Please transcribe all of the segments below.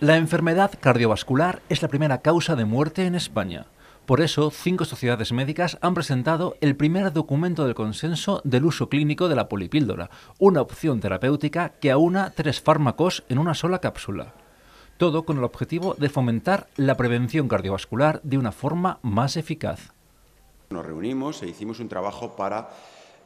La enfermedad cardiovascular es la primera causa de muerte en España. Por eso, cinco sociedades médicas han presentado el primer documento del consenso del uso clínico de la polipíldora, una opción terapéutica que aúna tres fármacos en una sola cápsula. Todo con el objetivo de fomentar la prevención cardiovascular de una forma más eficaz. Nos reunimos e hicimos un trabajo para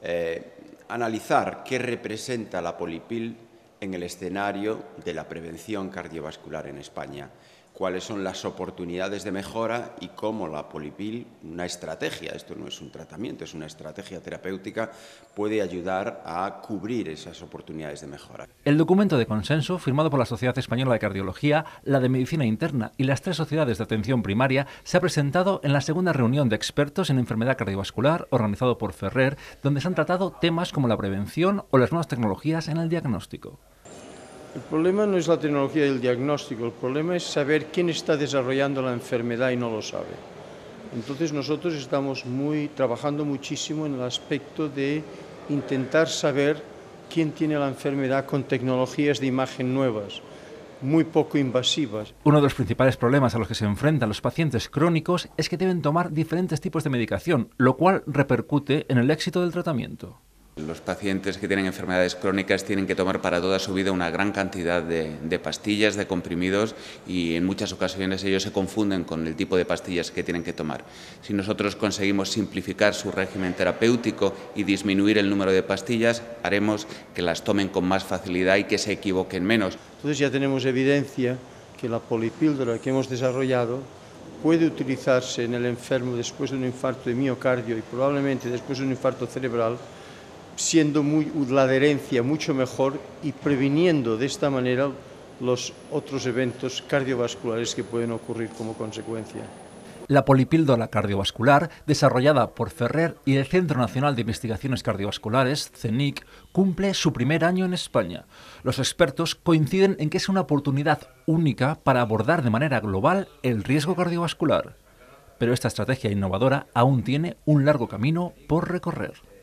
eh, analizar qué representa la polipíldora en el escenario de la prevención cardiovascular en España, cuáles son las oportunidades de mejora y cómo la polipil, una estrategia, esto no es un tratamiento, es una estrategia terapéutica, puede ayudar a cubrir esas oportunidades de mejora. El documento de consenso firmado por la Sociedad Española de Cardiología, la de Medicina Interna y las tres sociedades de atención primaria se ha presentado en la segunda reunión de expertos en enfermedad cardiovascular organizado por Ferrer, donde se han tratado temas como la prevención o las nuevas tecnologías en el diagnóstico. El problema no es la tecnología del diagnóstico, el problema es saber quién está desarrollando la enfermedad y no lo sabe. Entonces nosotros estamos trabajando muchísimo en el aspecto de intentar saber quién tiene la enfermedad con tecnologías de imagen nuevas muy poco invasivas. Uno de los principales problemas a los que se enfrentan los pacientes crónicos es que deben tomar diferentes tipos de medicación, lo cual repercute en el éxito del tratamiento. Los pacientes que tienen enfermedades crónicas tienen que tomar para toda su vida una gran cantidad de, pastillas, de comprimidos y en muchas ocasiones ellos se confunden con el tipo de pastillas que tienen que tomar. Si nosotros conseguimos simplificar su régimen terapéutico y disminuir el número de pastillas, haremos que las tomen con más facilidad y que se equivoquen menos. Entonces ya tenemos evidencia que la polipíldora que hemos desarrollado puede utilizarse en el enfermo después de un infarto de miocardio y probablemente después de un infarto cerebral siendo la adherencia mucho mejor y previniendo de esta manera los otros eventos cardiovasculares que pueden ocurrir como consecuencia. La polipíldora cardiovascular, desarrollada por Ferrer y el Centro Nacional de Investigaciones Cardiovasculares, CENIC, cumple su primer año en España. Los expertos coinciden en que es una oportunidad única para abordar de manera global el riesgo cardiovascular. Pero esta estrategia innovadora aún tiene un largo camino por recorrer.